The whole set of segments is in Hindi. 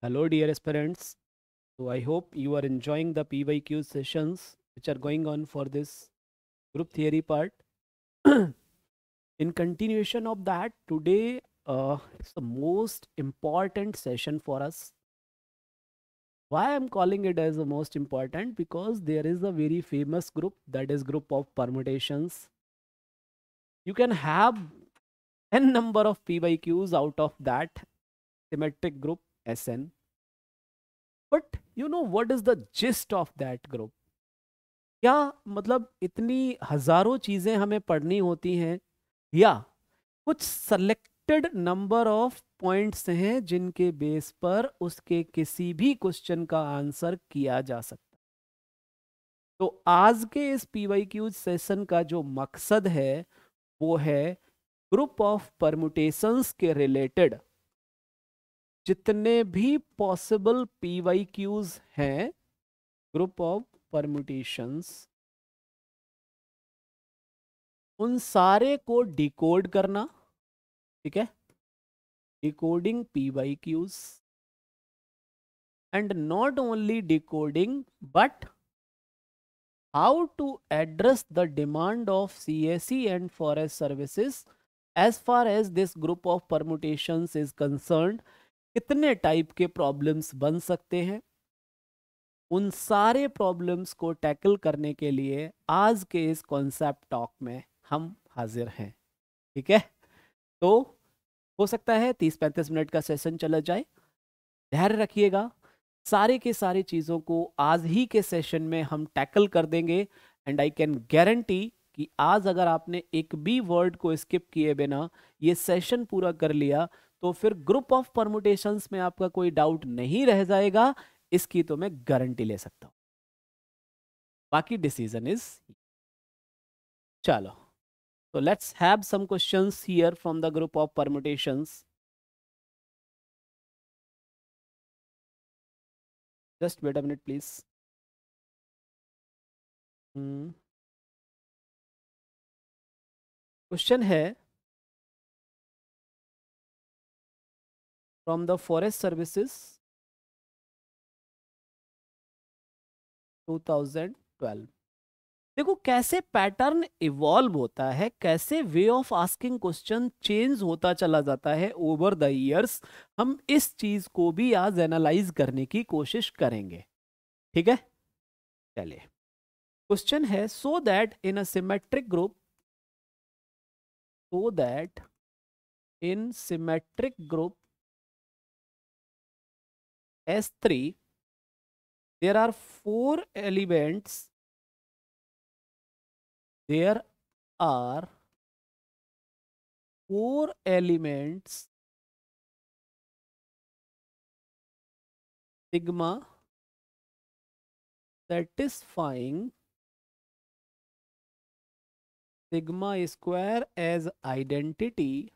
Hello dear aspirants. So I hope you are enjoying the PYQ sessions which are going on for this group theory part. In continuation of that, today uh, it's the most important session for us. Why I'm calling it as the most important? Because there is a very famous group that is group of permutations. You can have n number of PYQs out of that symmetric group SN. But you know what is the gist of that group? क्या मतलब इतनी हजारों चीजें हमें पढ़नी होती हैं या कुछ सेलेक्टेड नंबर ऑफ पॉइंट्स हैं जिनके बेस पर उसके किसी भी क्वेश्चन का आंसर किया जा सकता तो आज के इस पीवाईक्यू सेशन का जो मकसद है वो है ग्रुप ऑफ परमुटेशंस के रिलेटेड जितने भी पॉसिबल पी वाई क्यूज हैं ग्रुप ऑफ परम्यूटेशन उन सारे को डिकोड करना ठीक है decoding P Y Qs and not only decoding but how to address the demand of C S C and forest services as far as this group of permutation is concern कितने टाइप के प्रॉब्लम्स बन सकते हैं उन सारे प्रॉब्लम्स को टैकल करने के लिए आज के इस कॉन्सेप्ट टॉक में हम हाजिर हैं ठीक है तो हो सकता है तीस पैंतीस मिनट का सेशन चला जाए धैर्य रखिएगा सारे के सारे चीज़ों को आज ही के सेशन में हम टैकल कर देंगे एंड आई कैन गारंटी कि आज अगर आपने एक भी वर्ड को स्किप किए बिना ये सेशन पूरा कर लिया तो फिर ग्रुप ऑफ परमुटेशन में आपका कोई डाउट नहीं रह जाएगा इसकी तो मैं गारंटी ले सकता हूं बाकी डिसीजन इज चलो तो let's have some questions here from the group of permutations just wait a minute please question है from the forest services 2012 देखो कैसे पैटर्न इवॉल्व होता है कैसे way of asking question change होता चला जाता है ओवर द ईयर्स हम इस चीज को भी आज एनालाइज करने की कोशिश करेंगे ठीक है चलिए क्वेश्चन है so that in a symmetric group so that in symmetric group S3, there are four elements. There are four elements sigma satisfying sigma square as identity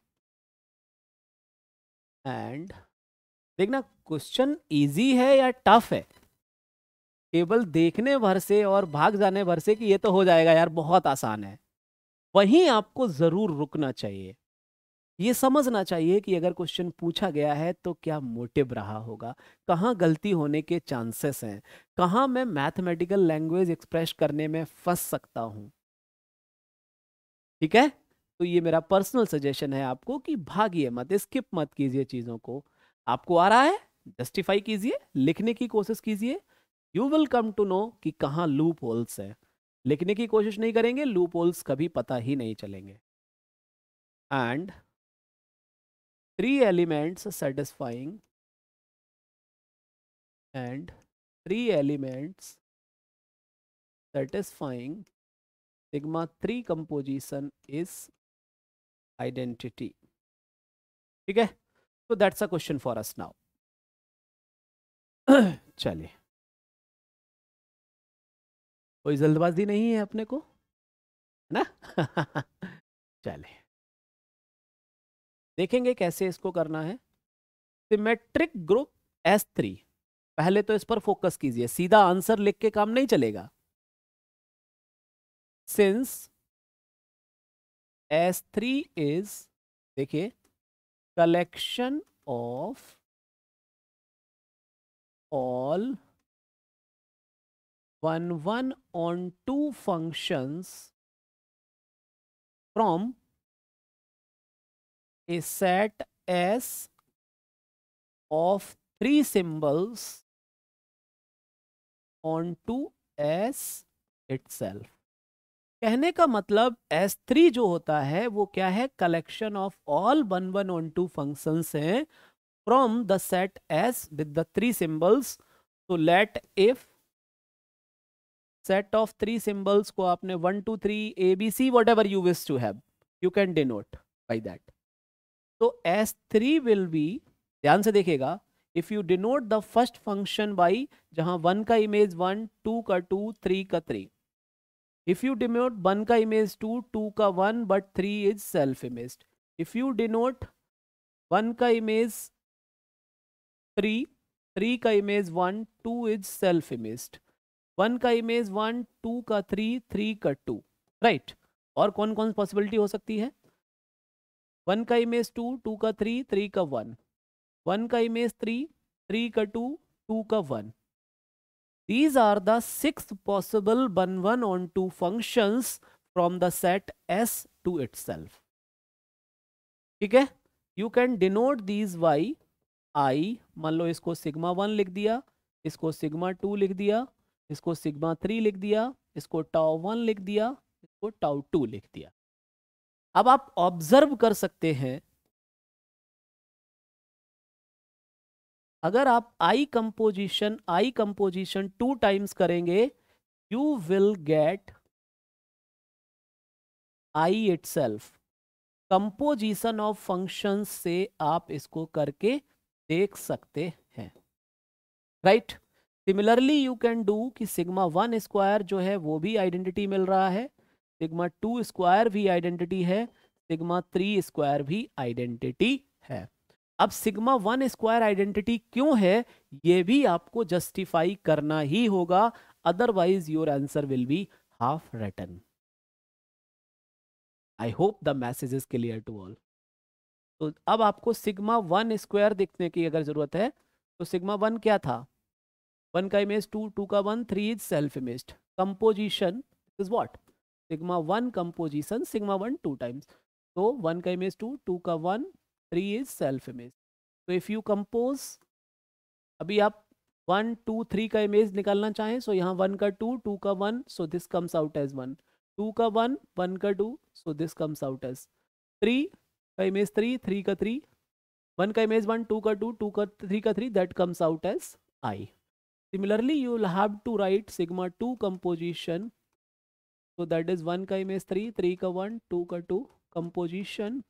and देखना क्वेश्चन इजी है या टफ है केवल देखने भर से और भाग जाने भर से कि ये तो हो जाएगा यार बहुत आसान है वहीं आपको ज़रूर रुकना चाहिए ये समझना चाहिए कि अगर क्वेश्चन पूछा गया है तो क्या मोटिव रहा होगा कहाँ गलती होने के चांसेस हैं कहाँ मैं मैथमेटिकल लैंग्वेज एक्सप्रेस करने में फंस सकता हूँ ठीक है तो ये मेरा पर्सनल सजेशन है आपको कि भागिए मत स्किप मत कीजिए चीज़ों को आपको आ रहा है जस्टिफाई कीजिए लिखने की कोशिश कीजिए you will come to know कि कहाँ लूप होल्स है लिखने की कोशिश नहीं करेंगे लूप होल्स कभी पता ही नहीं चलेंगे and three elements satisfying and three elements satisfying sigma three composition is identity ठीक है तो that's a question for us now चलिए कोई जल्दबाजी नहीं है अपने को ना चले देखेंगे कैसे इसको करना है सिमेट्रिक ग्रुप एस थ्री पहले तो इस पर फोकस कीजिए सीधा आंसर लिख के काम नहीं चलेगा सिंस एस थ्री इज देखिए collection of all 1 1 on 2 functions from a set S of 3 symbols onto S itself. कहने का मतलब S3 जो होता है वो क्या है collection of all one one onto function हैं from the set S with the three symbols तो let if set of three symbols को आपने one two three A B C whatever you wish to have you can denote by that तो एस थ्री विल बी ध्यान से देखेगा if you denote the first function by जहां वन का इमेज वन टू का टू थ्री का three if you denote one का इमेज टू टू का one but three is self imaged if you denote one का इमेज थ्री थ्री का image one two is self imaged one का इमेज वन टू का थ्री थ्री का टू राइट right. और कौन कौन पॉसिबिलिटी हो सकती है वन का इमेज टू टू का थ्री थ्री का वन वन का इमेज थ्री थ्री का टू टू का one These are the six possible one one on two functions from the set S to itself. ठीक है you can denote these by I मान लो इसको सिग्मा वन लिख दिया इसको सिग्मा टू लिख दिया इसको सिग्मा थ्री लिख दिया इसको टाउ वन लिख दिया इसको टाउ टू लिख दिया अब आप ऑब्जर्व कर सकते हैं अगर आप I composition I composition two times करेंगे you will get I itself composition of function से आप इसको करके देख सकते हैं right similarly you can do कि सिग्मा वन स्क्वायर जो है वो भी आइडेंटिटी मिल रहा है सिग्मा टू स्क्वायर भी आइडेंटिटी है सिग्मा थ्री स्क्वायर भी आइडेंटिटी है अब सिग्मा वन स्क्वायर आइडेंटिटी क्यों है ये भी आपको जस्टिफाई करना ही होगा otherwise your answer will be half written I hope the message is clear to all तो अब आपको सिग्मा वन स्क्वायर देखने की अगर जरूरत है तो सिग्मा वन क्या था वन का इमेज टू टू का one three is self image composition is what sigma one composition sigma one two times तो वन का इमेज टू टू का one three is self image तो इफ़ यू कंपोज अभी आप वन टू थ्री का इमेज निकालना चाहें सो so यहाँ वन का टू टू का one so this comes out as one two का वन वन का two so this comes out as three का इमेज थ्री थ्री का थ्री वन का इमेज वन टू का टू टू का थ्री का three that comes out as I similarly you will have to write sigma two composition so that is one का इमेज थ्री थ्री का वन टू का टू composition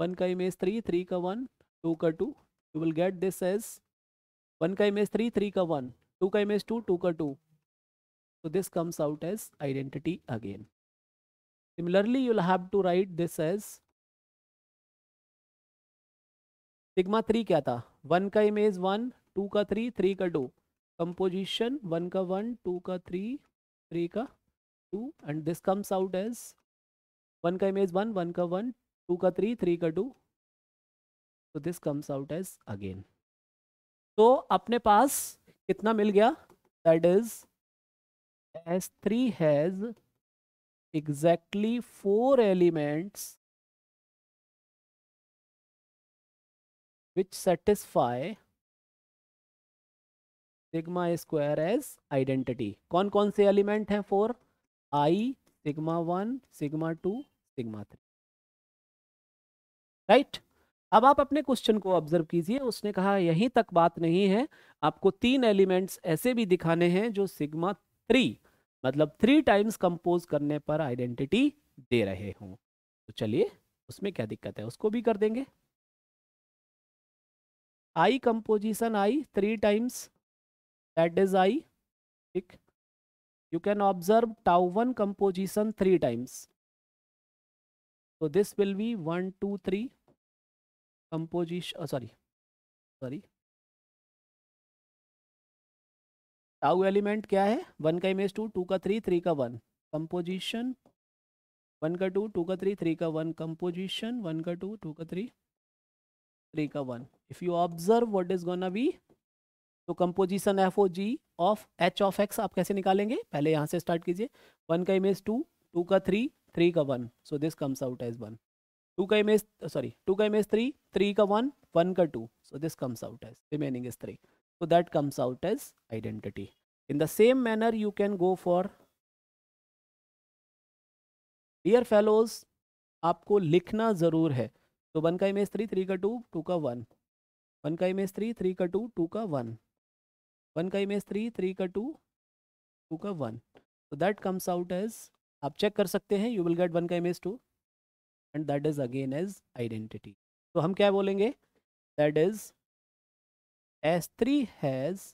वन का इमेज थ्री थ्री का वन टू का two you will get this as one का इमेज थ्री थ्री का वन टू का इमेज टू टू का two this comes comes out as identity again similarly you'll have to write this as sigma three क्या था वन का इमेज वन टू का थ्री थ्री का टू कंपोजिशन वन का वन टू का थ्री थ्री का two and this comes out as one का इमेज वन वन का वन टू का थ्री थ्री का टू तो this comes out as again तो अपने पास कितना मिल गया that is S three has exactly four elements which satisfy sigma square as identity कौन कौन से एलिमेंट हैं four I sigma one sigma two sigma three right अब आप अपने क्वेश्चन को ऑब्जर्व कीजिए उसने कहा यहीं तक बात नहीं है आपको तीन एलिमेंट्स ऐसे भी दिखाने हैं जो सिग्मा थ्री मतलब थ्री टाइम्स कंपोज करने पर आइडेंटिटी दे रहे हों तो चलिए उसमें क्या दिक्कत है उसको भी कर देंगे I composition I three times that is I ठीक you can observe tau one composition three times so this will be 1 2 3 composition sorry uh, sorry tau element क्या है वन का इमेज टू टू का थ्री थ्री का वन कंपोजिशन वन का टू टू का थ्री थ्री का वन कंपोजिशन वन का टू टू का थ्री थ्री का one if you observe what is gonna be तो composition F O G of H of X आप कैसे निकालेंगे पहले यहाँ से स्टार्ट कीजिए वन का इमेज टू टू का थ्री थ्री का one so this comes out as one two का इमेज सॉरी टू का इमेज थ्री थ्री का वन वन का two so this comes out as remaining is three so that comes out as identity in the same manner you can go for dear fellows आपको लिखना ज़रूर है तो वन का इमेज थ्री थ्री का टू टू का वन वन का इमेज थ्री थ्री का टू टू का वन वन का इमेज थ्री थ्री का टू टू का one so that comes out as आप चेक कर सकते हैं यू विल गेट वन का image two and that is again as identity तो हम क्या बोलेंगे that is S three has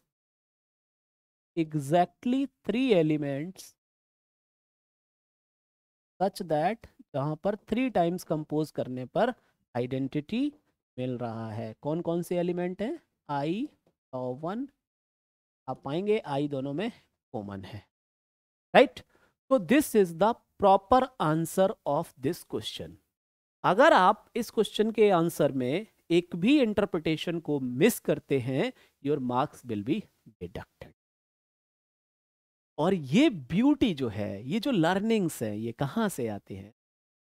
exactly three elements such that जहां पर थ्री टाइम्स कंपोज करने पर आइडेंटिटी मिल रहा है कौन कौन से एलिमेंट हैं आई और वन आप पाएंगे आई दोनों में कॉमन है राइट right? तो this is the proper answer of this question अगर आप इस क्वेश्चन के आंसर में एक भी इंटरप्रिटेशन को मिस करते हैं your marks will be deducted और ये ब्यूटी जो है ये जो लर्निंग्स हैं ये कहाँ से आते हैं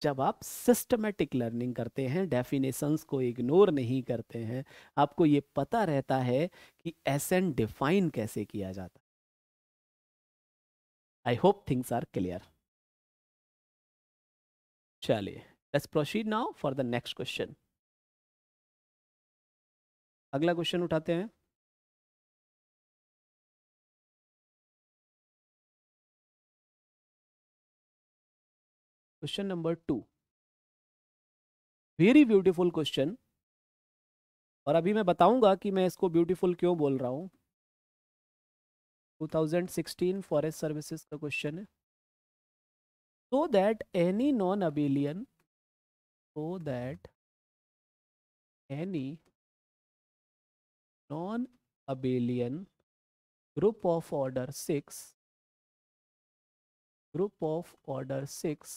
जब आप सिस्टमेटिक लर्निंग करते हैं डेफिनेशंस को इग्नोर नहीं करते हैं आपको ये पता रहता है कि एस एन डिफाइन कैसे किया जाता I hope things are clear चलिए let's proceed now for the next question अगला क्वेश्चन उठाते हैं question number two very beautiful question और अभी मैं बताऊंगा कि मैं इसको ब्यूटीफुल क्यों बोल रहा हूं 2016 Forest Services का क्वेश्चन है so that any non abelian so that any non abelian group of order 6 group of order 6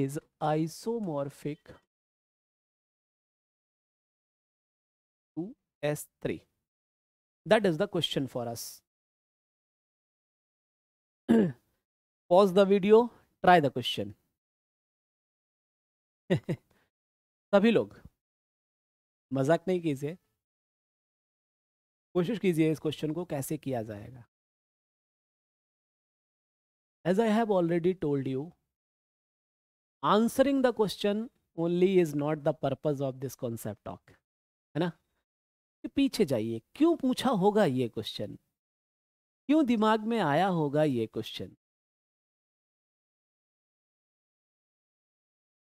is isomorphic to s3 that is the question for us pause the video try the question सभी लोग मजाक नहीं कीजिए कोशिश कीजिए इस क्वेश्चन को कैसे किया जाएगा as I have already told you answering the question only is not the purpose of this concept talk है ना पीछे जाइए क्यों पूछा होगा ये क्वेश्चन क्यों दिमाग में आया होगा ये क्वेश्चन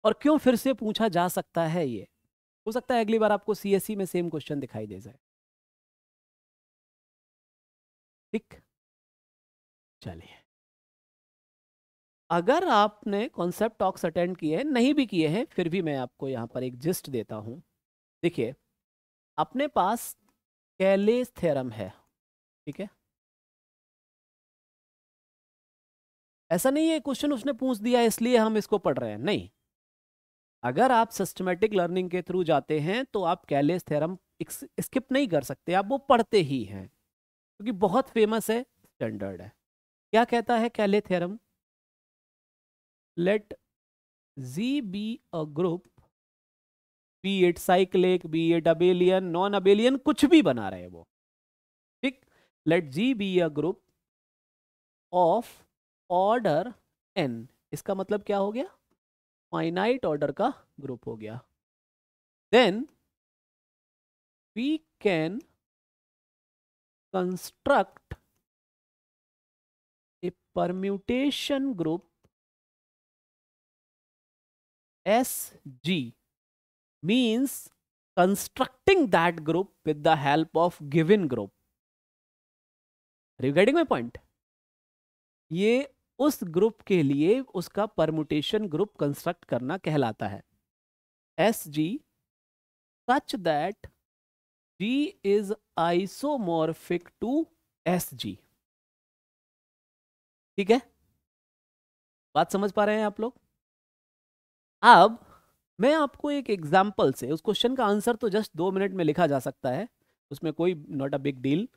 और क्यों फिर से पूछा जा सकता है ये हो सकता है अगली बार आपको सीएससी e में सेम क्वेश्चन दिखाई दे जाए ठीक चलिए अगर आपने कॉन्सेप्ट टॉक्स अटेंड किए हैं नहीं भी किए हैं फिर भी मैं आपको यहां पर एक जिस्ट देता हूं देखिए अपने पास कैलेस थ्योरम है ठीक है ऐसा नहीं है क्वेश्चन उसने पूछ दिया इसलिए हम इसको पढ़ रहे हैं नहीं अगर आप सिस्टमेटिक लर्निंग के थ्रू जाते हैं तो आप कैलेस थ्योरम स्किप नहीं कर सकते आप वो पढ़ते ही हैं क्योंकि बहुत फेमस है स्टैंडर्ड है क्या कहता है Cayley theorem let G be a group be it cyclic be it abelian non abelian कुछ भी बना रहे वो ठीक let G be a group of order N इसका मतलब क्या हो गया फाइनाइट ऑर्डर का ग्रुप हो गया then we can construct a permutation group S G means constructing that group with the help of given group regarding my point ये उस ग्रुप के लिए उसका परमुटेशन ग्रुप कंस्ट्रक्ट करना कहलाता है S G such that G is isomorphic to S G ठीक है बात समझ पा रहे हैं आप लोग अब मैं आपको एक एग्जाम्पल से उस क्वेश्चन का आंसर तो जस्ट दो मिनट में लिखा जा सकता है उसमें कोई not a big deal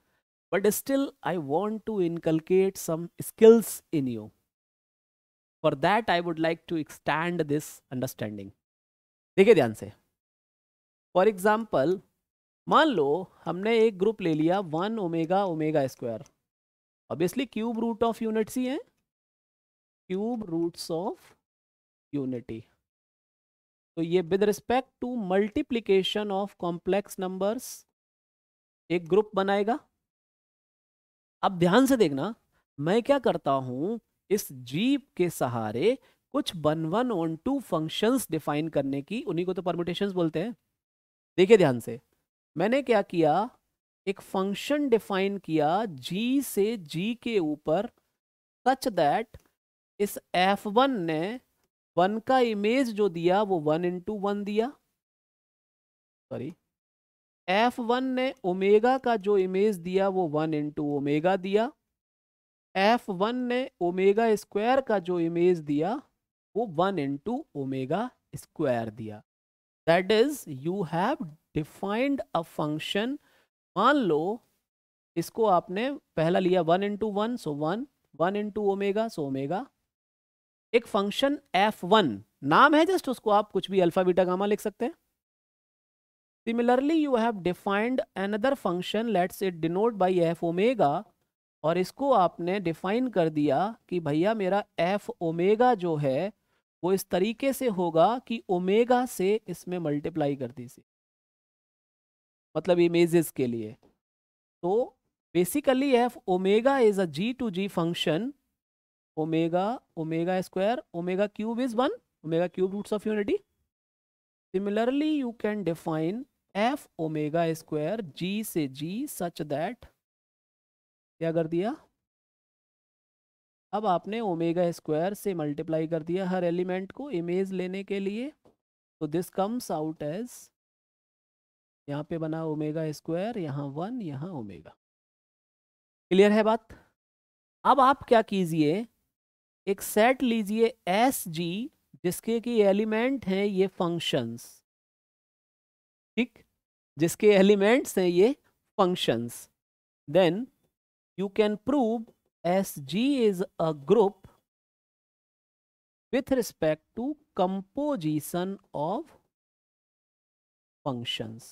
but still i want to inculcate some skills in you for that i would like to extend this understanding देखिए ध्यान से फॉर एग्जाम्पल मान लो हमने एक ग्रुप ले लिया one omega omega square obviously cube root of units ही हैं क्यूब रूट्स ऑफ यूनिटी तो ये with respect to multiplication of complex numbers एक ग्रुप बनाएगा अब ध्यान से देखना मैं क्या करता हूं इस जीप के सहारे कुछ one one on to functions define करने की उन्हीं को तो परमुटेशंस बोलते हैं देखिए ध्यान से मैंने क्या किया एक फंक्शन डिफाइन किया जी से जी के ऊपर सच दैट इस एफ वन ने वन का इमेज जो दिया वो वन इंटू वन दिया सॉरी एफ वन ने ओमेगा का जो इमेज दिया वो वन इंटू ओमेगा दिया एफ वन ने ओमेगा स्क्वायर का जो इमेज दिया वो वन इंटू ओमेगा स्क्वायर दिया that is you have defined a function मान लो इसको आपने पहला लिया one into one so one one into omega so omega एक फंक्शन एफ वन नाम है जस्ट उसको आप कुछ भी अल्फा बीटा गामा लिख सकते हैं similarly you have defined another function let's it denote by F omega और इसको आपने डिफाइन कर दिया कि भैया मेरा एफ ओमेगा जो है वो इस तरीके से होगा कि ओमेगा से इसमें मल्टीप्लाई कर दीजिए मतलब इमेजेस के लिए तो basically F omega is a G to G function omega omega square omega cube is one omega cube roots of unity similarly you can define F omega square G से जी सच दैट क्या कर दिया अब आपने ओमेगा स्क्वायर से मल्टीप्लाई कर दिया हर एलिमेंट को इमेज लेने के लिए तो दिस कम्स आउट एज यहाँ पे बना ओमेगा स्क्वायर यहाँ वन यहाँ ओमेगा क्लियर है बात अब आप क्या कीजिए एक सेट लीजिए एस जी जिसके कि एलिमेंट हैं ये फंक्शंस ठीक जिसके एलिमेंट्स हैं ये functions then you can prove S G is a group with respect to composition of functions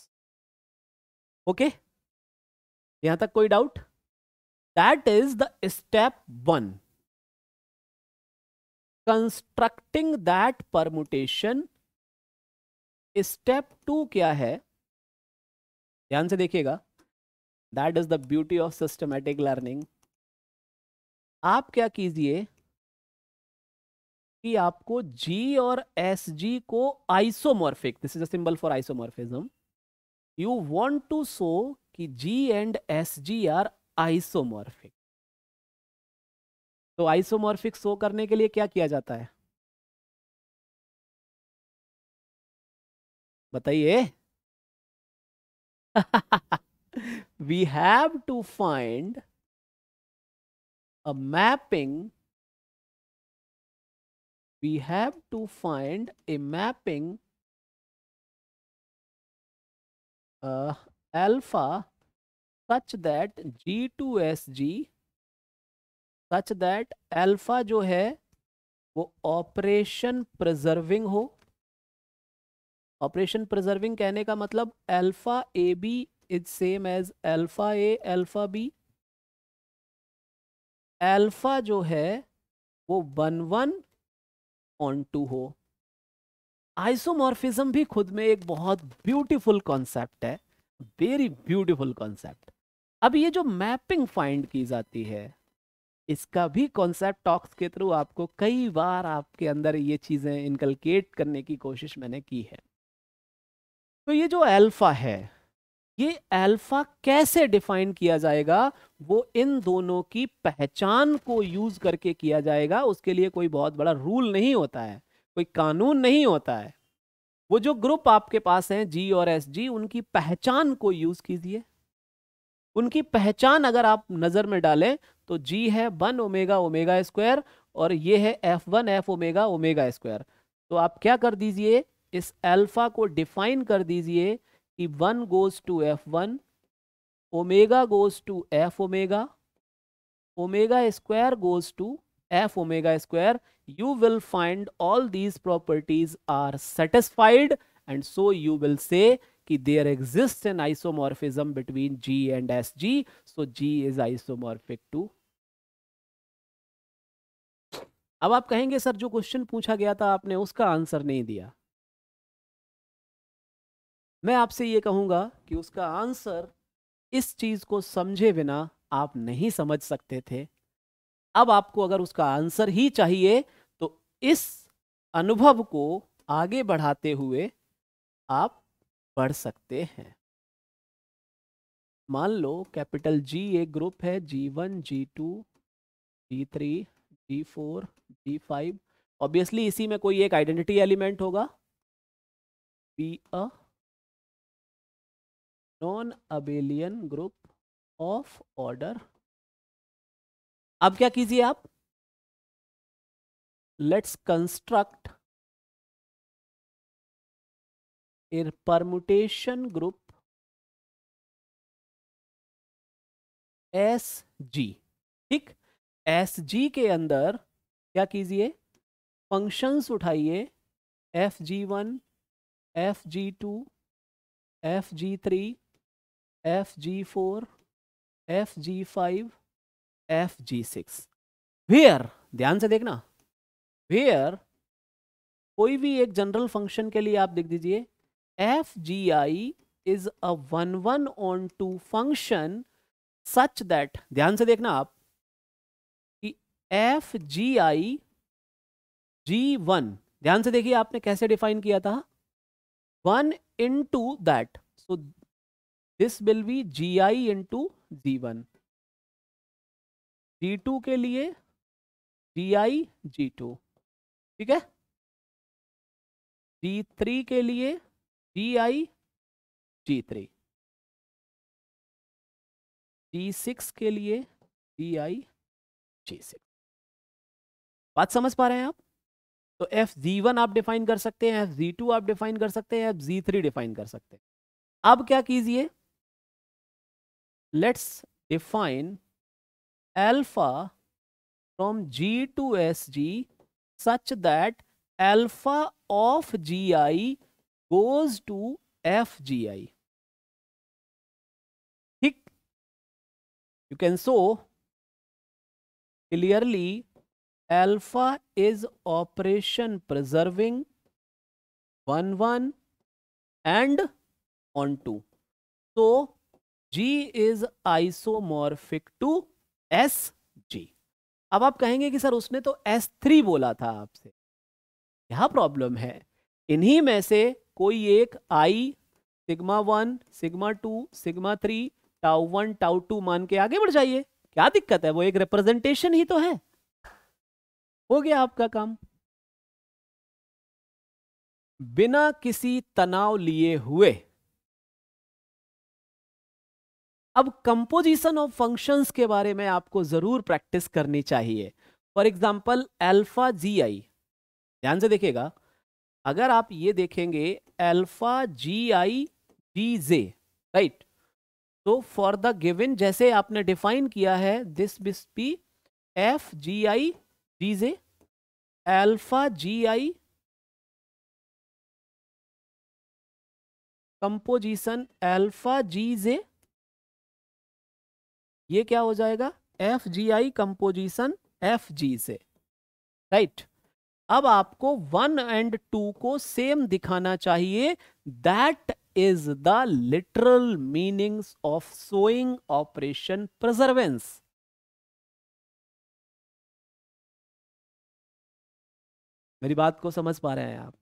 okay यहां तक कोई doubt that is the step one constructing that permutation step two क्या है ध्यान से देखिएगा that is the beauty of systematic learning आप क्या कीजिए कि आपको जी और एस जी को isomorphic this is a symbol for isomorphism you want to show कि G and S G are isomorphic तो आइसोमॉर्फिक शो करने के लिए क्या किया जाता है बताइए we have to find a mapping we have to find a mapping alpha such that G to S G such that alpha जो है वो ऑपरेशन प्रिजर्विंग हो ऑपरेशन प्रिजर्विंग कहने का मतलब alpha A B is same as alpha A alpha B alpha जो है वो वन वन ऑन टू हो आइसोमॉर्फिज्म भी खुद में एक बहुत ब्यूटीफुल कॉन्सेप्ट है वेरी ब्यूटीफुल कॉन्सेप्ट अब ये जो मैपिंग फाइंड की जाती है इसका भी कॉन्सेप्ट टॉक्स के थ्रू आपको कई बार आपके अंदर ये चीज़ें इनकलकेट करने की कोशिश मैंने की है तो ये जो अल्फा है ये अल्फा कैसे डिफाइन किया जाएगा वो इन दोनों की पहचान को यूज करके किया जाएगा उसके लिए कोई बहुत बड़ा रूल नहीं होता है कोई कानून नहीं होता है वो जो ग्रुप आपके पास हैं जी और एस जी उनकी पहचान को यूज कीजिए उनकी पहचान अगर आप नजर में डालें तो जी है वन ओमेगा ओमेगा स्क्वायर और ये है F one F omega omega square तो आप क्या कर दीजिए इस अल्फा को डिफाइन कर दीजिए कि one goes to F one omega goes to F omega omega square goes to F omega square you will find all these properties are satisfied and so you will say कि there exist an isomorphism between G and S G so G is isomorphic to अब आप कहेंगे सर जो क्वेश्चन पूछा गया था आपने उसका आंसर नहीं दिया मैं आपसे ये कहूँगा कि उसका आंसर इस चीज़ को समझे बिना आप नहीं समझ सकते थे अब आपको अगर उसका आंसर ही चाहिए तो इस अनुभव को आगे बढ़ाते हुए आप बढ़ सकते हैं मान लो कैपिटल जी एक ग्रुप है G one G to G three G four G five obviously इसी में कोई एक आइडेंटिटी एलिमेंट होगा be a non abelian group of order अब क्या कीजिए आप let's construct a permutation group S G ठीक एस जी के अंदर क्या कीजिए फंक्शंस उठाइए F G one F G two F G three F G four F G five F G six where ध्यान से देखना वेयर कोई भी एक जनरल फंक्शन के लिए आप देख दीजिए F G I is a one one on to function such that ध्यान से देखना आप कि F G I ji one ध्यान से देखिए आपने कैसे डिफाइन किया था one into that so this will be G I into G one G two के लिए जी आई जी टू ठीक है जी थ्री के लिए जी I ji three G six के लिए जी आई जी सिक्स बात समझ पा रहे हैं आप तो एफ जी वन आप डिफाइन कर सकते हैं एफ जी टू आप डिफाइन कर सकते हैं एफ जी थ्री डिफाइन कर सकते हैं अब क्या कीजिए let us define alpha from G to SG such that alpha of GI goes to FGI. You can show clearly alpha is operation preserving 1 1 and on 2. So, G is isomorphic to S G अब आप कहेंगे कि सर उसने तो एस थ्री बोला था आपसे क्या प्रॉब्लम है इन्हीं में से कोई एक I sigma one sigma two sigma three tau one tau two मान के आगे बढ़ जाइए क्या दिक्कत है वो एक रिप्रेजेंटेशन ही तो है हो गया आपका काम बिना किसी तनाव लिए हुए अब कंपोजिशन ऑफ फंक्शंस के बारे में आपको ज़रूर प्रैक्टिस करनी चाहिए for example alpha G I ध्यान से देखिएगा अगर आप ये देखेंगे alpha G I G J right तो फॉर द गिवन जैसे आपने डिफाइन किया है this is P F G I G J alpha G I composition alpha G J ये क्या हो जाएगा F G I composition F G से राइट अब आपको वन एंड टू को सेम दिखाना चाहिए that is the literal meanings of showing operation preserves मेरी बात को समझ पा रहे हैं आप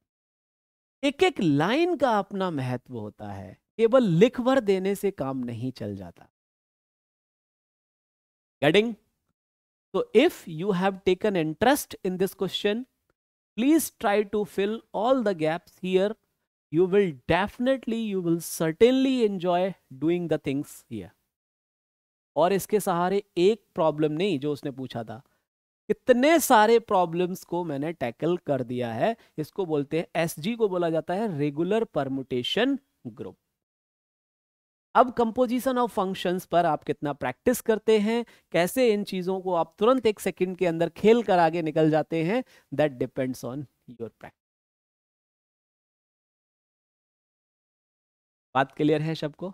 एक एक लाइन का अपना महत्व होता है केवल लिख भर देने से काम नहीं चल जाता Getting? So if you have taken interest in this question, please try to fill all the gaps here. You will definitely, you will certainly enjoy doing the things here. और इसके सहारे एक प्रॉब्लम नहीं जो उसने पूछा था इतने सारे प्रॉब्लम्स को मैंने टैकल कर दिया है इसको बोलते हैं एसजी को बोला जाता है रेगुलर परमुटेशन ग्रुप अब कंपोजिशन ऑफ फंक्शंस पर आप कितना प्रैक्टिस करते हैं कैसे इन चीज़ों को आप तुरंत एक सेकंड के अंदर खेल कर आगे निकल जाते हैं that depends on your practice बात क्लियर है सबको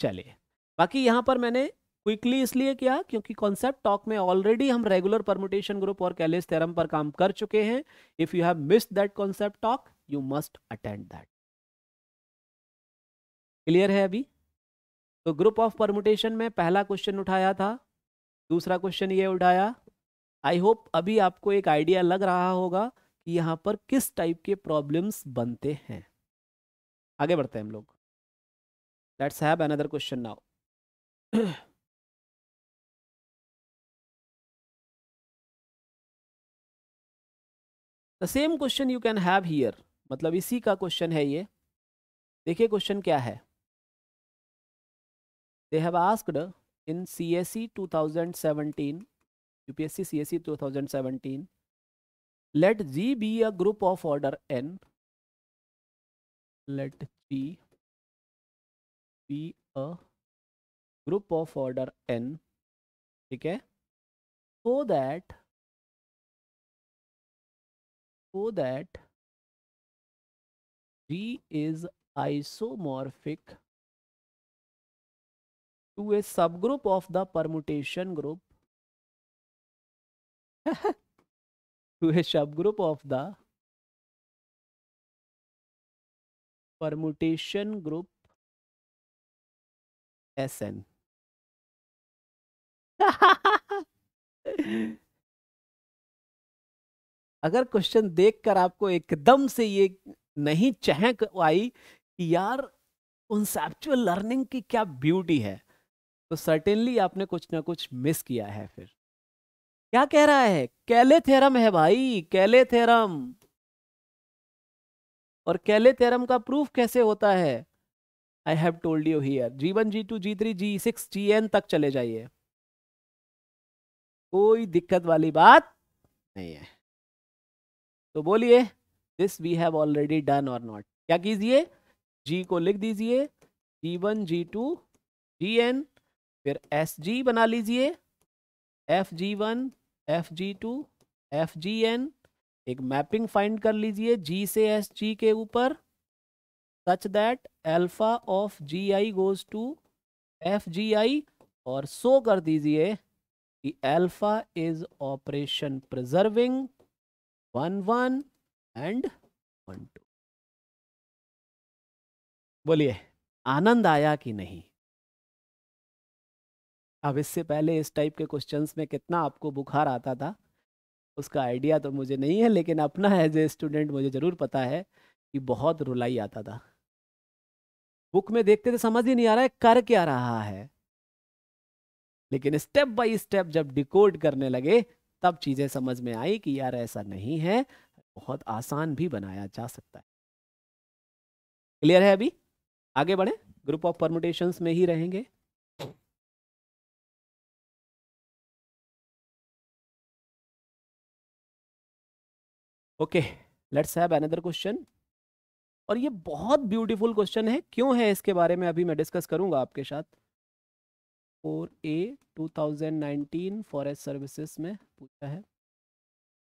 चलिए बाकी यहां पर मैंने क्विकली इसलिए किया क्योंकि कॉन्सेप्ट टॉक में ऑलरेडी हम रेगुलर परमुटेशन ग्रुप और कैलेस थेरम पर काम कर चुके हैं if you have missed that concept talk you must attend that clear है अभी तो ग्रुप ऑफ परमुटेशन में पहला क्वेश्चन उठाया था दूसरा क्वेश्चन ये उठाया आई होप अभी आपको एक आइडिया लग रहा होगा कि यहाँ पर किस टाइप के प्रॉब्लम्स बनते हैं आगे बढ़ते हैं हम लोग let's have another question now the same question you can have here मतलब इसी का क्वेश्चन है ये देखिए क्वेश्चन क्या है they have asked in CSE 2017, UPSC CSE 2017, let G be a group of order N. Let G be a group of order N. Okay. So that, so that G is isomorphic to a subgroup of the permutation group to a subgroup of the permutation group Sn. अगर क्वेश्चन देखकर आपको एकदम से ये नहीं चहक आई कि यार कॉन्सेप्चुअल लर्निंग की क्या ब्यूटी है तो सर्टेनली आपने कुछ ना कुछ मिस किया है फिर क्या कह रहा है कैले थेरम है भाई कैले थेरम और कैले थेरम का प्रूफ कैसे होता है I have told you here G one G to G three G six G n तक चले जाइए कोई दिक्कत वाली बात नहीं है तो बोलिए this we have already done और नॉट क्या कीजिए जी को लिख दीजिए G one G to G n फिर एस जी बना लीजिए F G one F G two F G n एक मैपिंग फाइंड कर लीजिए जी से एस जी के ऊपर such that alpha of G I goes to F G I और सो कर दीजिए कि alpha is operation preserving one one and one two बोलिए आनंद आया कि नहीं अब इससे पहले इस टाइप के क्वेश्चंस में कितना आपको बुखार आता था उसका आइडिया तो मुझे नहीं है लेकिन अपना एज ए स्टूडेंट मुझे ज़रूर पता है कि बहुत रुलाई आता था बुक में देखते थे तो समझ ही नहीं आ रहा है कर क्या रहा है लेकिन स्टेप बाय स्टेप जब डिकोड करने लगे तब चीज़ें समझ में आई कि यार ऐसा नहीं है बहुत आसान भी बनाया जा सकता है क्लियर है अभी आगे बढ़े ग्रुप ऑफ परमुटेशंस में ही रहेंगे okay let's have another question और ये बहुत ब्यूटीफुल क्वेश्चन है क्यों है इसके बारे में अभी मैं डिस्कस करूंगा आपके साथ four A nineteen forest services में पूछा है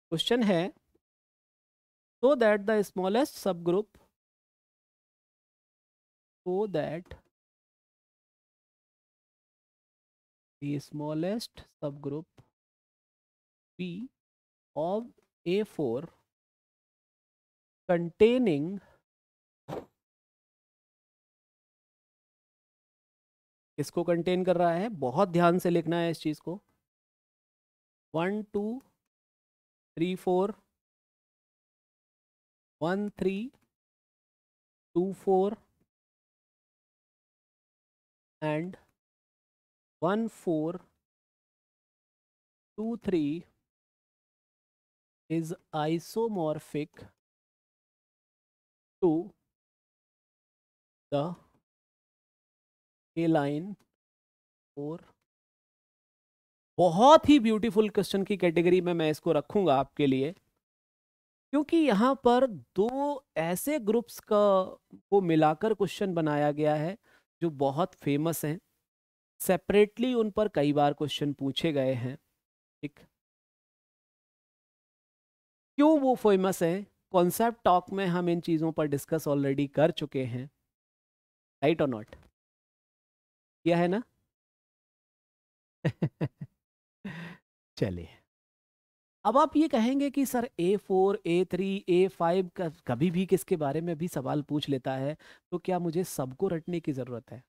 क्वेश्चन है so that smallest sub group so that the smallest sub group B of A four containing इसको कंटेन कर रहा है बहुत ध्यान से लिखना है इस चीज़ को one two three four one three two four and one four two three is isomorphic to the k line और बहुत ही ब्यूटीफुल क्वेश्चन की कैटेगरी में मैं इसको रखूंगा आपके लिए क्योंकि यहाँ पर दो ऐसे ग्रुप्स का को मिलाकर क्वेश्चन बनाया गया है जो बहुत फेमस हैं सेपरेटली उन पर कई बार क्वेश्चन पूछे गए हैं ठीक क्यों वो फेमस हैं कॉन्सेप्ट टॉक में हम इन चीज़ों पर डिस्कस ऑलरेडी कर चुके हैं राइट और नॉट यह है ना चलिए अब आप ये कहेंगे कि sir A four A three A five कभी भी किसके बारे में भी सवाल पूछ लेता है तो क्या मुझे सबको रटने की ज़रूरत है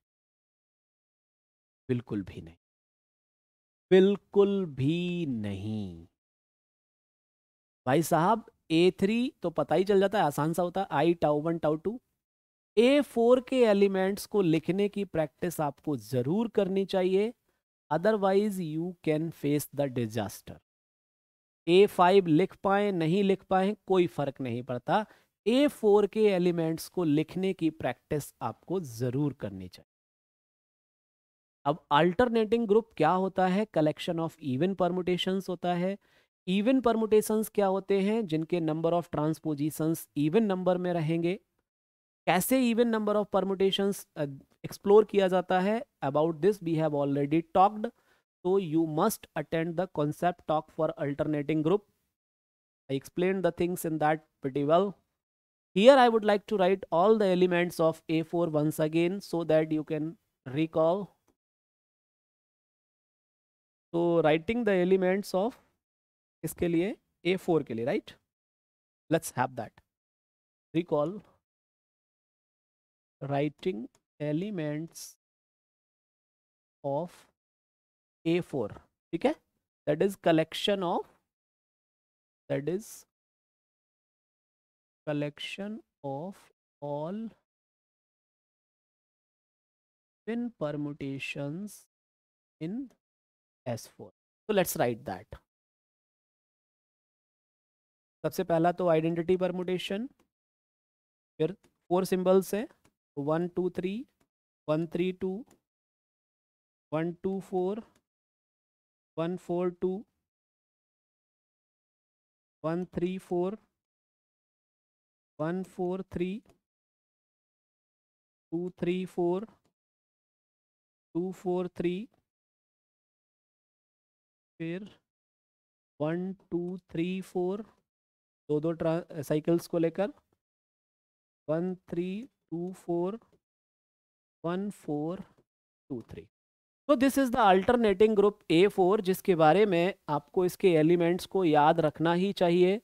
बिल्कुल भी नहीं बिल्कुल भी नहीं भाई साहब ए थ्री तो पता ही चल जाता है आसान सा होता है I tau one tau two A four के एलिमेंट्स को लिखने की प्रैक्टिस आपको ज़रूर करनी चाहिए otherwise you can face the disaster A five लिख पाए नहीं लिख पाए कोई फर्क नहीं पड़ता ए फोर के एलिमेंट्स को लिखने की प्रैक्टिस आपको ज़रूर करनी चाहिए अब अल्टरनेटिंग ग्रुप क्या होता है कलेक्शन ऑफ इवन परमुटेशंस होता है इवन परमुटेशंस क्या होते हैं जिनके number of transpositions even number में रहेंगे कैसे even number of permutations explore किया जाता है about this we have already talked तो you must attend the concept talk for alternating group I explain the things in that very well here I would like to write all the elements of A four once again so that you can recall तो राइटिंग द एलिमेंट्स ऑफ इसके लिए ए फोर के लिए right let's have that recall writing elements of A four ठीक है that is collection of that is of all pin pin in S four So let's write that सबसे पहला तो आइडेंटिटी परमुटेशन फिर फोर सिंबल्स है one two three one three two one two four one four two one three four one four three two three four two four three फिर वन टू थ्री फोर दो दो साइकिल्स को लेकर one three two four one four two three तो this is the alternating group A four जिसके बारे में आपको इसके एलिमेंट्स को याद रखना ही चाहिए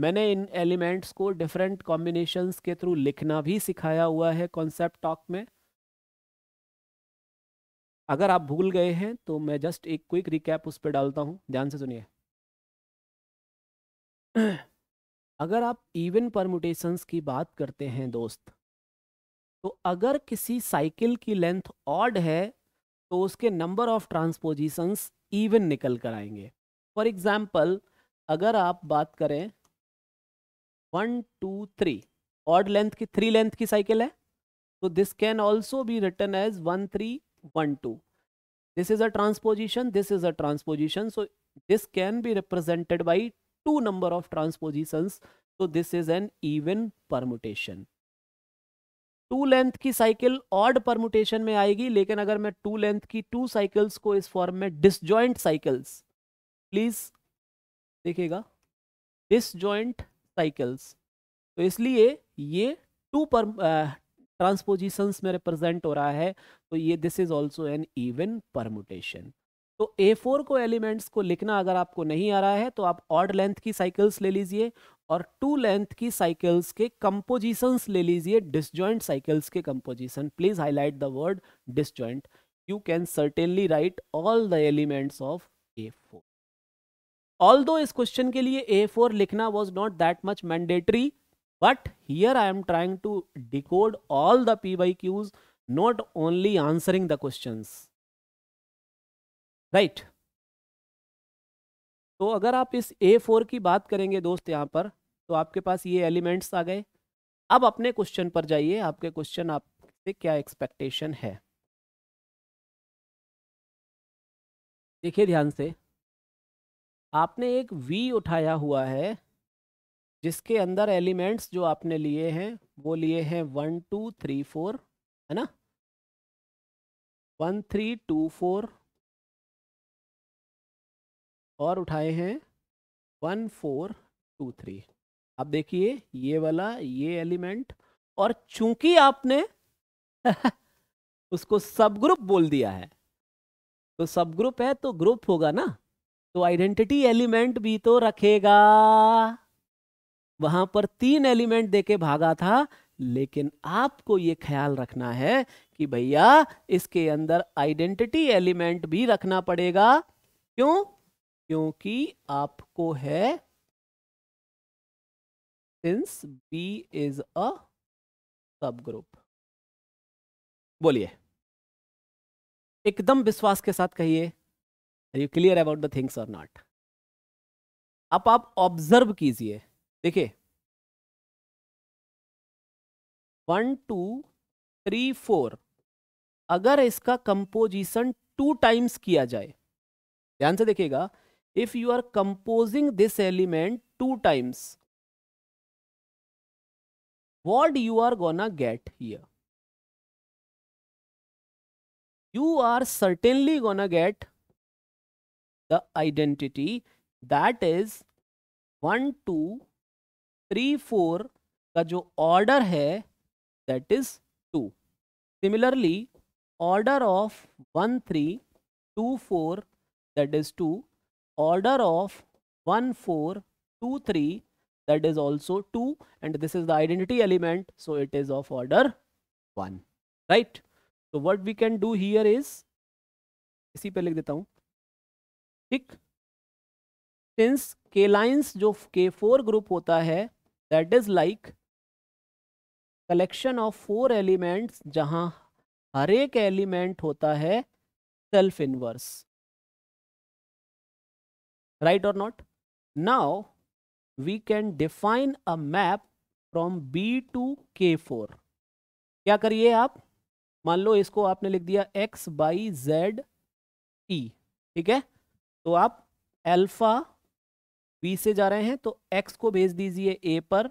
मैंने इन एलिमेंट्स को डिफरेंट कॉम्बिनेशंस के थ्रू लिखना भी सिखाया हुआ है कॉन्सेप्ट टॉक में अगर आप भूल गए हैं तो मैं जस्ट एक क्विक रिकैप उस पर डालता हूँ ध्यान से सुनिए अगर आप इवन परमुटेशंस की बात करते हैं दोस्त तो अगर किसी साइकिल की लेंथ ऑड है तो उसके नंबर ऑफ ट्रांसपोजिशंस इवन निकल कर आएंगे फॉर एग्जाम्पल अगर आप बात करें one two three odd length की थ्री लेंथ की साइकिल है तो this can also be written as one three one two this is a transposition this is a transposition so this can be represented by two number of transpositions so this is an even permutation two length की साइकिल ऑड परमुटेशन में आएगी लेकिन अगर मैं टू लेंथ की टू साइकिल्स को इस फॉर्म में डिसजॉइंट साइकिल्स प्लीज देखिएगा डिसजॉइंट साइकिल्स तो इसलिए ये टू पर ट्रांसपोजिशंस में रिप्रेजेंट हो रहा है तो ये this is also an even permutation तो ए फोर को एलिमेंट्स को लिखना अगर आपको नहीं आ रहा है तो आप ऑड लेंथ की साइकिल्स ले लीजिए और टू लेंथ की साइकिल्स के कंपोजिशंस ले लीजिए डिसजॉइंट साइकिल्स के composition please highlight the word disjoint you can certainly write all the elements of A four although इस क्वेश्चन के लिए ए फोर लिखना was not that much mandatory but here I am trying to decode all the P Y Qs not only answering the question right तो अगर आप इस ए फोर की बात करेंगे दोस्त यहाँ पर तो आपके पास ये एलिमेंट्स आ गए अब अपने क्वेश्चन पर जाइए आपके क्वेश्चन आपसे क्या एक्सपेक्टेशन है देखिए ध्यान से आपने एक वी उठाया हुआ है जिसके अंदर एलिमेंट्स जो आपने लिए हैं वो लिए हैं वन टू थ्री फोर है ना वन थ्री टू फोर और उठाए हैं वन फोर टू थ्री आप देखिए ये वाला ये एलिमेंट और चूंकि आपने उसको सब ग्रुप बोल दिया है तो सब ग्रुप है तो ग्रुप होगा ना तो आइडेंटिटी एलिमेंट भी तो रखेगा वहां पर तीन एलिमेंट देके भागा था लेकिन आपको ये ख्याल रखना है कि भैया इसके अंदर आइडेंटिटी एलिमेंट भी रखना पड़ेगा क्यों क्योंकि आपको है सिंस बी इज अ सब ग्रुप बोलिए एकदम विश्वास के साथ कहिए are you clear about the things और नॉट अब आप ऑब्जर्व कीजिए देखिए वन टू थ्री फोर अगर इसका कंपोजिशन टू टाइम्स किया जाए ध्यान से देखिएगा if you are composing this element two times what you are gonna get here you are certainly gonna get the identity that is one two three four का जो ऑर्डर है that is two similarly order of one three two four that is two order of 1 4 2 3 that is also 2 and this is the identity element so it is of order 1 right so what we can do here is इसी पे लिख देता हूँ ठीक सिंस के लाइन्स जो के फोर ग्रुप होता है that is like collection of four elements जहाँ हर एक एलिमेंट होता है self inverse right or not now we can define a map from b to k4 क्या करिए आप मान लो इसको आपने लिख दिया x बाई जेड ई ठीक है तो आप अल्फा b से जा रहे हैं तो x को भेज दीजिए a पर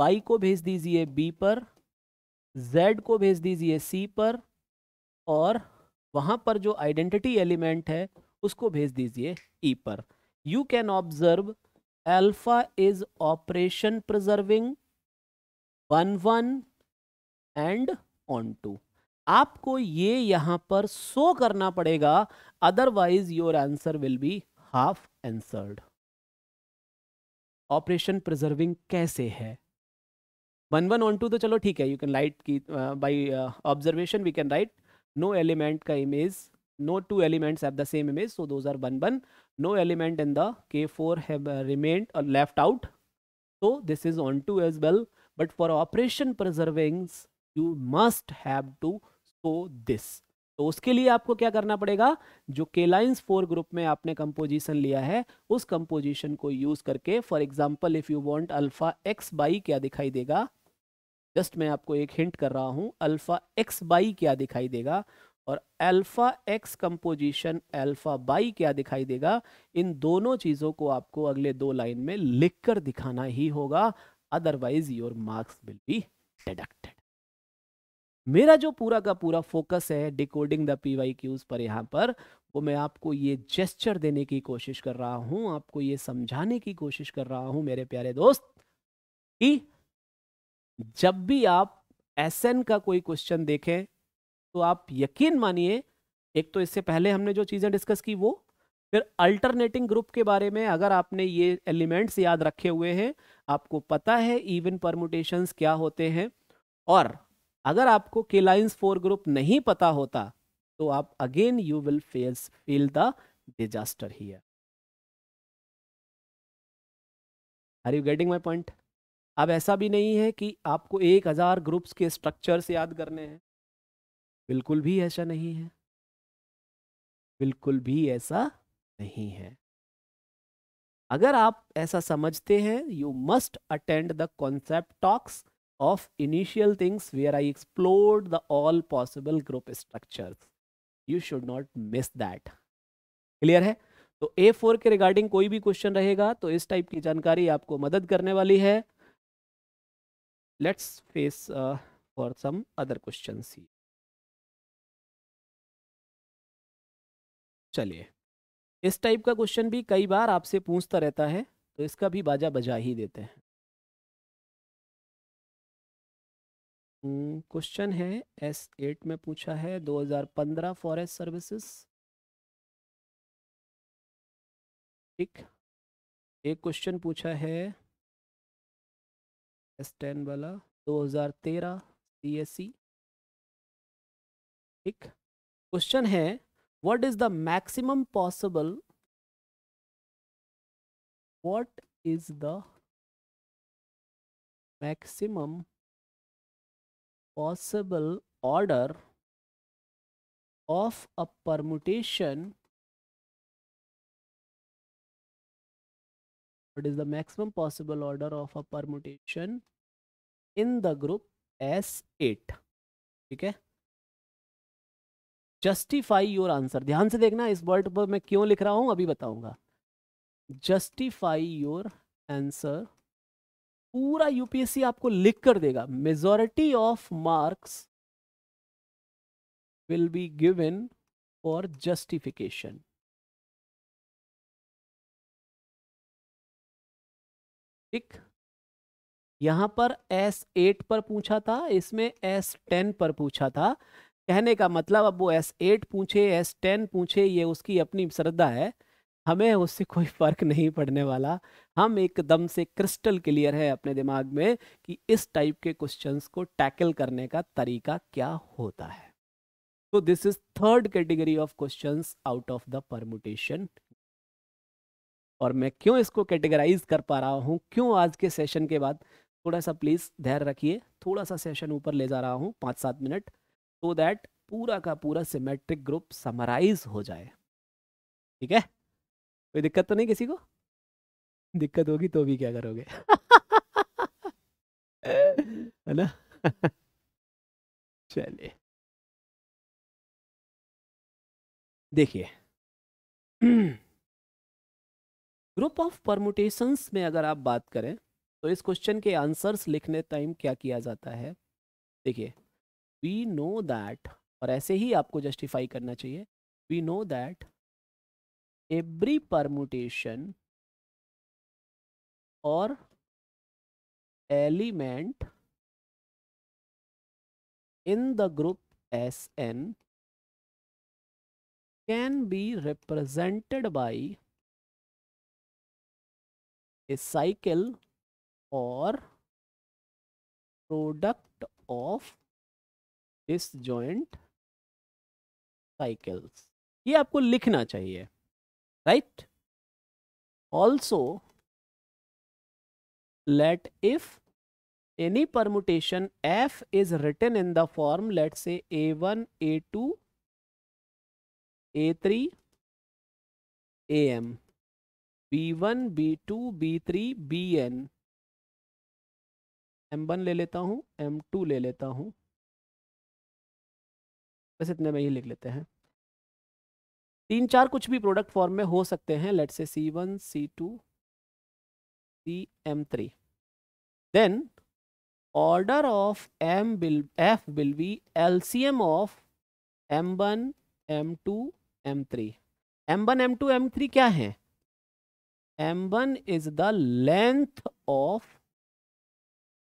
y को भेज दीजिए b पर z को भेज दीजिए c पर और वहाँ पर जो आइडेंटिटी एलिमेंट है उसको भेज दीजिए ई e पर you can observe alpha is operation preserving one one and onto आपको ये यहां पर शो करना पड़ेगा otherwise your answer will be half answered operation preserving कैसे है वन वन ऑन टू तो चलो ठीक है यू कैन लाइट की by observation we can write no element का image no two elements have the same image so those are one one no element in the k4 have remained or left out so this is on two as well but for operation preservings you must have to show this तो उसके लिए आपको क्या करना पड़ेगा जो के लाइन्स फोर ग्रुप में आपने कंपोजिशन लिया है उस कंपोजिशन को यूज करके for example if you want alpha X Y क्या दिखाई देगा जस्ट मैं आपको एक हिंट कर रहा हूं अल्फा एक्स बाई क्या दिखाई देगा और alpha X composition alpha Y क्या दिखाई देगा इन दोनों चीज़ों को आपको अगले दो लाइन में लिखकर दिखाना ही होगा otherwise your marks will be deducted मेरा जो पूरा का पूरा फोकस है decoding the P Y Qs पर यहां पर वो मैं आपको ये जेस्चर देने की कोशिश कर रहा हूं आपको ये समझाने की कोशिश कर रहा हूं मेरे प्यारे दोस्त कि जब भी आप एस का कोई क्वेश्चन देखें तो आप यकीन मानिए एक तो इससे पहले हमने जो चीज़ें डिस्कस की वो फिर अल्टरनेटिंग ग्रुप के बारे में अगर आपने ये एलिमेंट्स याद रखे हुए हैं आपको पता है इवन परमुटेशंस क्या होते हैं और अगर आपको के लाइन्स फोर ग्रुप नहीं पता होता तो आप again you will face feel the disaster here are you getting my point अब ऐसा भी नहीं है कि आपको एक हज़ार ग्रुप्स के स्ट्रक्चर्स याद करने हैं बिल्कुल भी ऐसा नहीं है बिल्कुल भी ऐसा नहीं है अगर आप ऐसा समझते हैं you must attend the concept talks of initial things where I explore the all possible group structures. You should not miss that clear है तो ए फोर के रिगार्डिंग कोई भी क्वेश्चन रहेगा तो इस टाइप की जानकारी आपको मदद करने वाली है let's face for some other question C चलिए इस टाइप का क्वेश्चन भी कई बार आपसे पूछता रहता है तो इसका भी बाजा बजा ही देते हैं क्वेश्चन हम्म, है एस एट में पूछा है 2015 फॉरेस्ट सर्विसेज ठीक एक क्वेश्चन पूछा है एस टेन वाला 2013 तेरह e। ठीक क्वेश्चन है what is the maximum possible what is the maximum possible order of a permutation what is the maximum possible order of a permutation in the group s8 okay justify your answer ध्यान से देखना इस वर्ड पर मैं क्यों लिख रहा हूं अभी बताऊंगा जस्टिफाई योर आंसर पूरा यूपीएससी आपको लिख कर देगा majority of marks will be given for justification ठीक यहां पर एस एट पर पूछा था इसमें एस टेन पर पूछा था कहने का मतलब अब वो एस एट पूछे एस टेन पूछे ये उसकी अपनी श्रद्धा है हमें उससे कोई फर्क नहीं पड़ने वाला हम एकदम से क्रिस्टल क्लियर है अपने दिमाग में कि इस टाइप के क्वेश्चंस को टैकल करने का तरीका क्या होता है तो this is third category of questions out of the permutation और मैं क्यों इसको कैटेगराइज कर पा रहा हूँ क्यों आज के सेशन के बाद थोड़ा सा प्लीज़ धैर्य रखिए थोड़ा सा सेशन ऊपर ले जा रहा हूँ पाँच सात मिनट सो दैट पूरा का पूरा सिमेट्रिक ग्रुप समराइज हो जाए ठीक है कोई दिक्कत तो नहीं किसी को दिक्कत होगी तो भी क्या करोगे है ना चलिए देखिए ग्रुप ऑफ परमुटेशंस में अगर आप बात करें तो इस क्वेश्चन के आंसर्स लिखने टाइम क्या किया जाता है देखिए वी नो दैट और ऐसे ही आपको जस्टिफाई करना चाहिए we know that every permutation और element in the group S n can be represented by a cycle और product of disjoint cycles ये आपको लिखना चाहिए right also let if any permutation F is written in the form let say A one A two A three A m B one B two B three B n m one ले लेता हूं एम टू ले लेता हूं बस इतने में ही लिख लेते हैं तीन चार कुछ भी प्रोडक्ट फॉर्म में हो सकते हैं let say C one C two C m three then C m of m one m two m three m one m two m three क्या है m one is the length of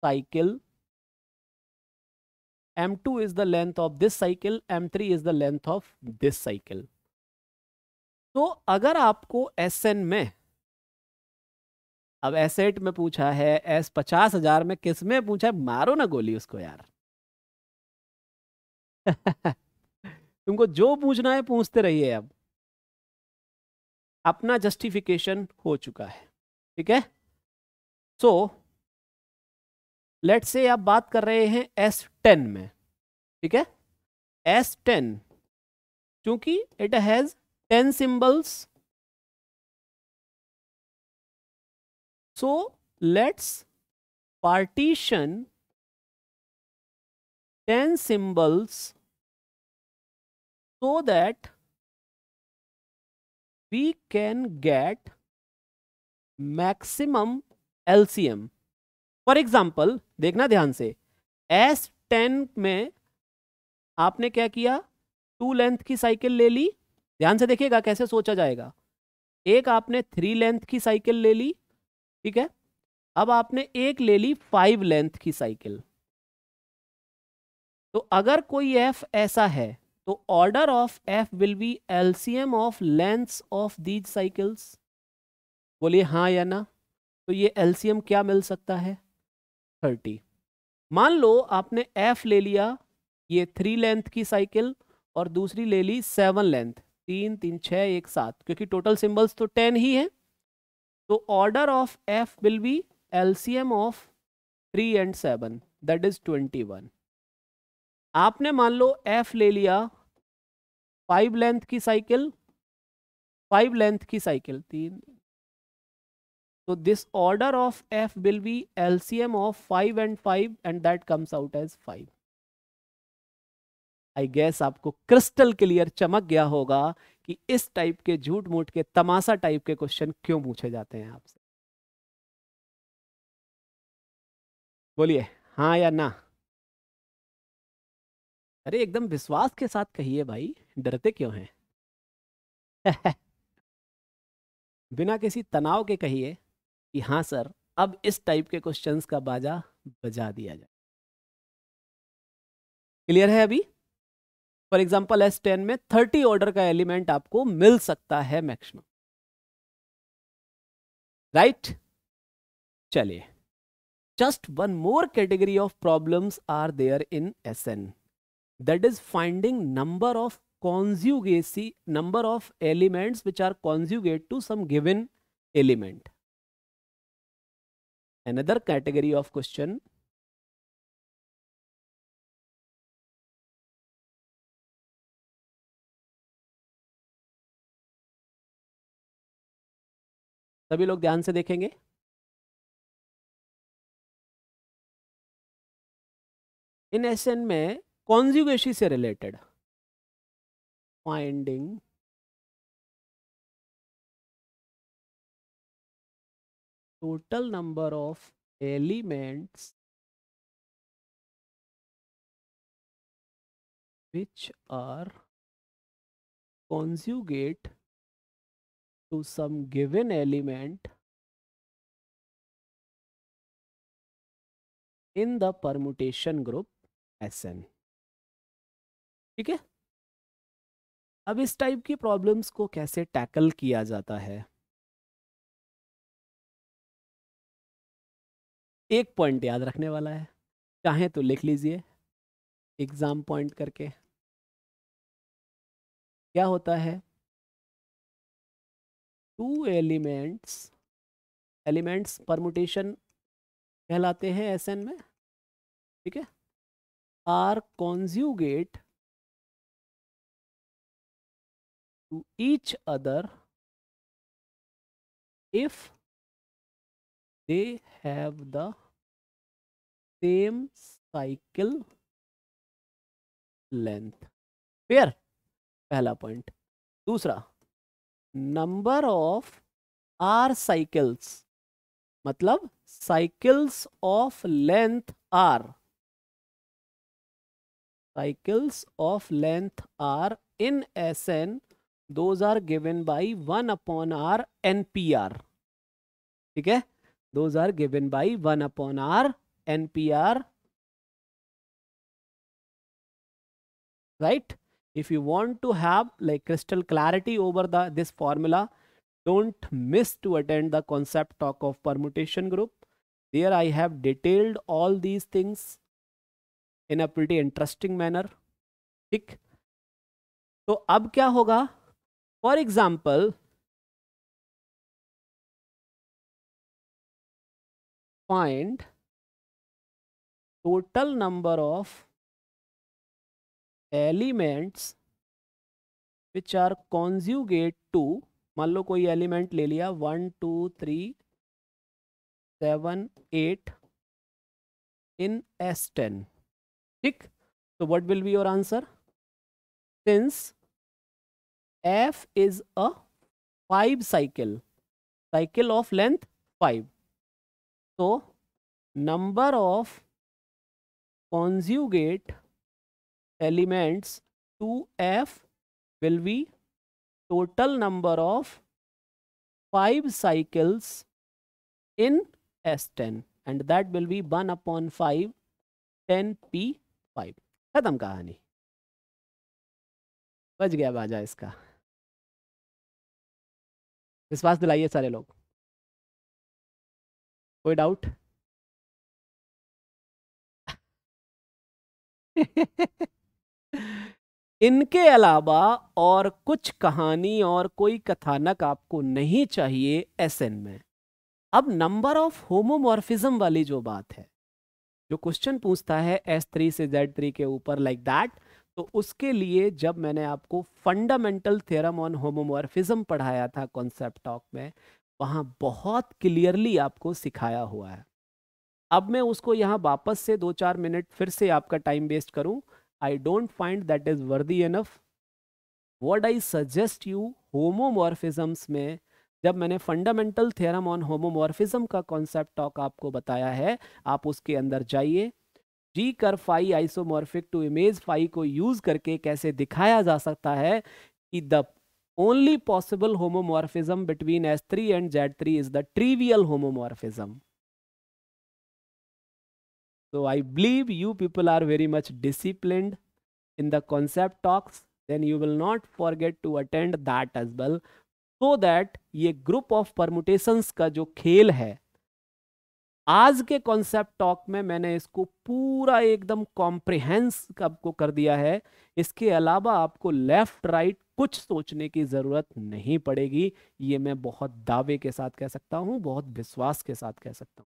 cycle m2 is the length of this cycle m3 is the length of this cycle तो अगर आपको एस एन में अब एस एट में पूछा है एस पचास हजार में किस में पूछा है मारो ना गोली उसको यार तुमको जो पूछना है पूछते रहिए अब अपना जस्टिफिकेशन हो चुका है ठीक है सो so, लेट से आप बात कर रहे हैं एस टेन में ठीक है एस टेन क्योंकि it has ten symbols so let's partition ten symbols so that we can get maximum LCM for example देखना ध्यान से एस टेन में आपने क्या किया टू लेंथ की साइकिल ले ली ध्यान से देखिएगा कैसे सोचा जाएगा एक आपने थ्री लेंथ की साइकिल ले ली ठीक है अब आपने एक ले ली फाइव लेंथ की साइकिल तो अगर कोई एफ ऐसा है तो order of F will be LCM of lengths of these cycles बोलिए हाँ या ना तो ये एलसीएम क्या मिल सकता है थर्टी मान लो आपने एफ ले लिया ये थ्री लेंथ की साइकिल और दूसरी ले ली सेवन लेंथ तीन तीन छः एक सात क्योंकि टोटल सिंबल्स तो टेन ही हैं तो order of F will be LCM of three and seven that is twenty one आपने मान लो एफ ले लिया फाइव लेंथ की साइकिल फाइव लेंथ की साइकिल तीन so this order of f will be lcm of 5 and 5 and that comes out as 5 I guess आपको क्रिस्टल क्लियर चमक गया होगा कि इस टाइप के झूठ मूठ के तमाशा टाइप के क्वेश्चन क्यों पूछे जाते हैं आपसे बोलिए हाँ या ना अरे एकदम विश्वास के साथ कहिए भाई डरते क्यों हैं बिना किसी तनाव के कहिए कि हाँ सर अब इस टाइप के क्वेश्चंस का बाजा बजा दिया जाए क्लियर है अभी फॉर एग्जांपल एस टेन में थर्टी ऑर्डर का एलिमेंट आपको मिल सकता है मैक्सिमम राइट चलिए just one more category of problems are there in S N that is finding number of conjugacy number of elements which are conjugate to some given element another category of question सभी लोग ध्यान से देखेंगे इन एसन में कॉन्जुगेशी से related finding total number of elements which are conjugate to some given element in the permutation group S N ठीक है अब इस टाइप की प्रॉब्लम्स को कैसे टैकल किया जाता है एक पॉइंट याद रखने वाला है चाहें तो लिख लीजिए एग्ज़ाम पॉइंट करके क्या होता है टू एलिमेंट्स एलिमेंट्स परमुटेशन कहलाते हैं एस एन में ठीक है are conjugate to each other if they have the same cycle length fair पहला पॉइंट दूसरा नंबर ऑफ आर साइकिल्स मतलब cycles of length are cycles of length r in sn those are given by 1 upon r npr ठीक है Those are given by 1 upon R NPR. Right? If you want to have like crystal clarity over the this formula, don't miss to attend the concept talk of permutation group. There I have detailed all these things in a pretty interesting manner. So तो अब क्या होगा For example. find total number of elements which are conjugate to मान लो कोई एलिमेंट ले लिया one two three seven eight in S ten ठीक तो what will be your answer since F is a five cycle cycle of length five तो number of conjugate elements to F will be total number of five cycles in S ten and that will be one upon five ten P five खत्म कहानी बच गया बाजा इसका विश्वास दिलाइए सारे लोग कोई डाउट इनके अलावा और कुछ कहानी और कोई कथानक आपको नहीं चाहिए एसएन में अब नंबर ऑफ होमोमॉर्फिज्म वाली जो बात है जो क्वेश्चन पूछता है एस थ्री से जेड थ्री के ऊपर लाइक दैट तो उसके लिए जब मैंने आपको फंडामेंटल थ्योरम ऑन होमोमॉर्फिज्म पढ़ाया था कॉन्सेप्ट टॉक में वहाँ बहुत क्लियरली आपको सिखाया हुआ है अब मैं उसको यहाँ वापस से दो चार मिनट फिर से आपका टाइम वेस्ट करूँ I don't find that is worthy enough what I suggest you homomorphisms में जब मैंने फंडामेंटल थेरम ऑन होमोमॉर्फिज्म का कॉन्सेप्ट टॉक आपको बताया है आप उसके अंदर जाइए G ker phi isomorphic to image phi को यूज़ करके कैसे दिखाया जा सकता है कि the only possible homomorphism between S3 and Z3 is the trivial homomorphism. So I believe you people are very much disciplined in the concept talks. Then you will not forget to attend that as well. So that ये group of permutations का जो खेल है आज के कॉन्सेप्ट टॉक में मैंने इसको पूरा एकदम कॉम्प्रिहेंस आपको कर दिया है इसके अलावा आपको लेफ्ट राइट कुछ सोचने की ज़रूरत नहीं पड़ेगी ये मैं बहुत दावे के साथ कह सकता हूं बहुत विश्वास के साथ कह सकता हूं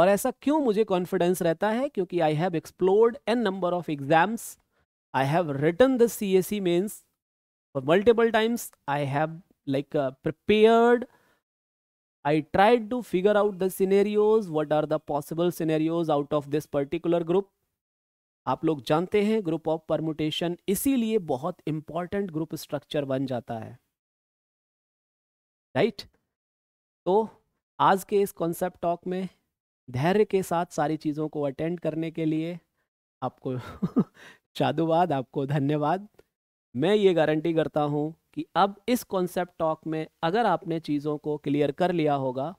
और ऐसा क्यों मुझे कॉन्फिडेंस रहता है क्योंकि I have explored an number of exams I have written the C S C mains multiple times I have like prepared I tried to figure out the scenarios, what are the possible scenarios out of this particular group. आप लोग जानते हैं ग्रुप ऑफ परमुटेशन इसीलिए बहुत इंपॉर्टेंट ग्रुप स्ट्रक्चर बन जाता है राइट तो आज के इस कॉन्सेप्ट टॉक में धैर्य के साथ सारी चीज़ों को अटेंड करने के लिए आपको जादुवाद आपको धन्यवाद मैं ये गारंटी करता हूँ कि अब इस कॉन्सेप्ट टॉक में अगर आपने चीज़ों को क्लियर कर लिया होगा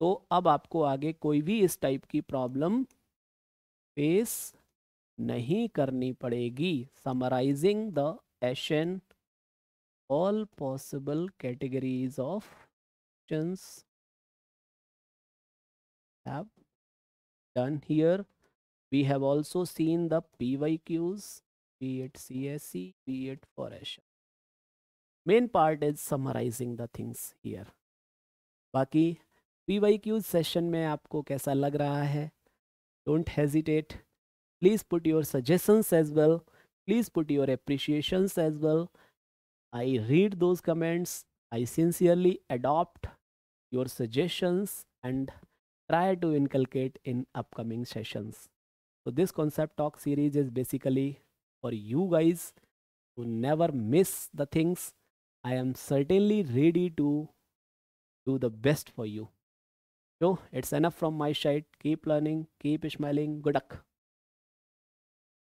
तो अब आपको आगे कोई भी इस टाइप की प्रॉब्लम फेस नहीं करनी पड़ेगी summarizing the S n all possible categories of questions have done here we have also seen the P Y Qs B at C S C B at for S n main part is summarizing the things here बाकी पी वाई क्यूज सेशन में आपको कैसा लग रहा है don't hesitate please put your suggestions as well please put your appreciations as well i read those comments i sincerely adopt your suggestions and try to inculcate in upcoming sessions so this concept talk series is basically for you guys to never miss the things i am certainly ready to do the best for you so it's enough from my side keep learning keep smiling good luck